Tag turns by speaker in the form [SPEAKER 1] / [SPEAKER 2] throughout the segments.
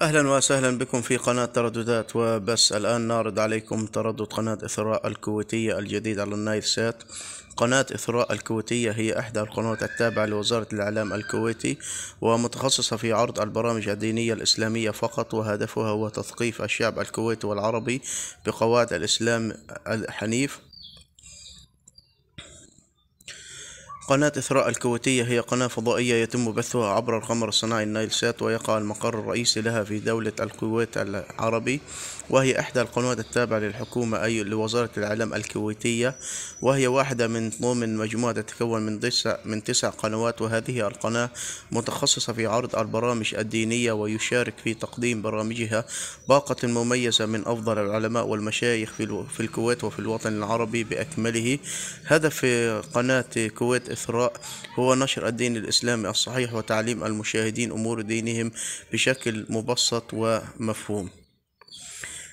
[SPEAKER 1] اهلا وسهلا بكم في قناة ترددات وبس الان نعرض عليكم تردد قناة اثراء الكويتية الجديد على النايف سات قناة إثراء الكويتية هي إحدى القنوات التابعة لوزارة الإعلام الكويتي ومتخصصة في عرض البرامج الدينية الإسلامية فقط وهدفها هو تثقيف الشعب الكويتي والعربي بقواعد الإسلام الحنيف قناة إثراء الكويتية هي قناة فضائية يتم بثها عبر القمر الصناعي النايل سات ويقع المقر الرئيسي لها في دولة الكويت العربي وهي إحدى القنوات التابعة للحكومة أي لوزارة الإعلام الكويتية وهي واحدة من ضمن مجموعة تتكون من تسع من تسع قنوات وهذه القناة متخصصة في عرض البرامج الدينية ويشارك في تقديم برامجها باقة مميزة من أفضل العلماء والمشايخ في الكويت وفي الوطن العربي بأكمله هدف قناة كويت والإثراء هو نشر الدين الإسلامي الصحيح وتعليم المشاهدين أمور دينهم بشكل مبسط ومفهوم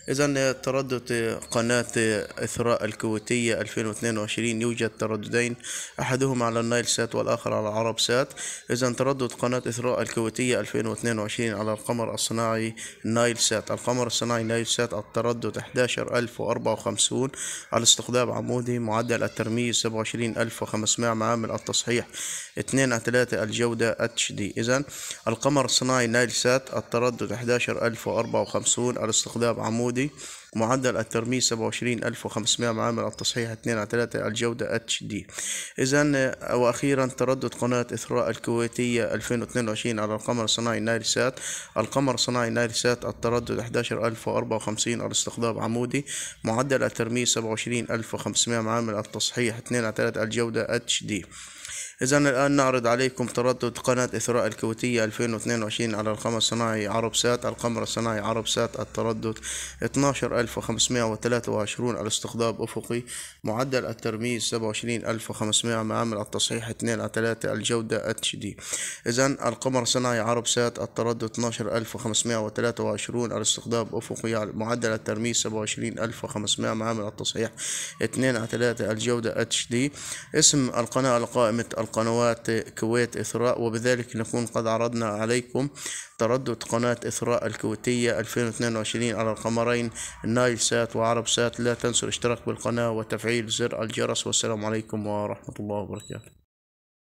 [SPEAKER 1] إذا تردد قناة إثراء الكويتية 2022 يوجد ترددين أحدهما على النايل سات والآخر على العرب سات إذا تردد قناة إثراء الكويتية 2022 على القمر الصناعي نايل سات القمر الصناعي نايل سات التردد 11054 على استخدام عمودي معدل الترميز 27500 معامل التصحيح 2 3 الجودة اتش دي إذا القمر الصناعي نايل سات التردد 11054 على استخدام عمودي السعودي معدل الترميز 27500 معامل التصحيح 2 على 3 الجودة اتش دي اذا آه، واخيرا تردد قناة اثراء الكويتية 2022 على القمر الصناعي نايرسات القمر الصناعي نايرسات التردد 11054 الاستقطاب عمودي معدل الترميز 27500 معامل التصحيح 2 على 3 الجودة اتش دي إذا الآن نعرض عليكم تردد قناة إثراء الكويتية 2022 على القمر الصناعي عرب سات القمر الصناعي عرب سات التردد 12523 الاستقطاب أفقي معدل الترميز 27500 معامل التصحيح 2 على 3 الجودة اتش دي إذا القمر الصناعي عرب سات التردد 12523 الاستقطاب أفقي معدل الترميز 27500 معامل التصحيح 2 على 3 الجودة اتش دي اسم القناة قائمة قنوات كويت إثراء وبذلك نكون قد عرضنا عليكم تردد قناة إثراء الكويتية 2022 على القمرين نايل سات وعرب سات لا تنسوا الاشتراك بالقناة وتفعيل زر الجرس والسلام عليكم ورحمة الله وبركاته